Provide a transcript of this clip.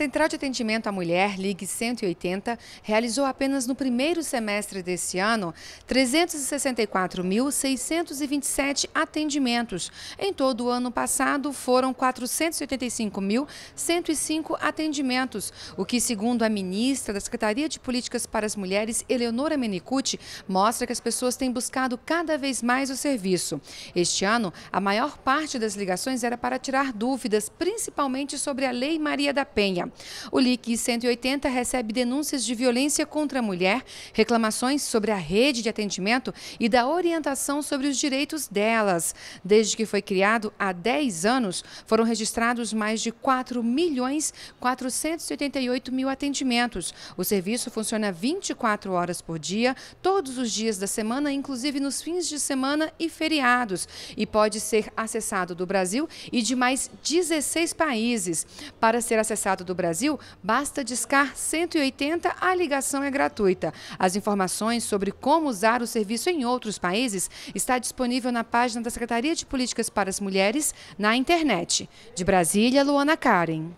Central de Atendimento à Mulher, Ligue 180, realizou apenas no primeiro semestre deste ano 364.627 atendimentos. Em todo o ano passado, foram 485.105 atendimentos, o que, segundo a ministra da Secretaria de Políticas para as Mulheres, Eleonora Menicucci, mostra que as pessoas têm buscado cada vez mais o serviço. Este ano, a maior parte das ligações era para tirar dúvidas, principalmente sobre a Lei Maria da Penha. O LIC 180 recebe denúncias de violência contra a mulher, reclamações sobre a rede de atendimento e da orientação sobre os direitos delas. Desde que foi criado há 10 anos, foram registrados mais de 4 milhões 488 mil atendimentos. O serviço funciona 24 horas por dia, todos os dias da semana, inclusive nos fins de semana e feriados, e pode ser acessado do Brasil e de mais 16 países. Para ser acessado do Brasil, basta discar 180, a ligação é gratuita. As informações sobre como usar o serviço em outros países está disponível na página da Secretaria de Políticas para as Mulheres na internet. De Brasília, Luana Karen.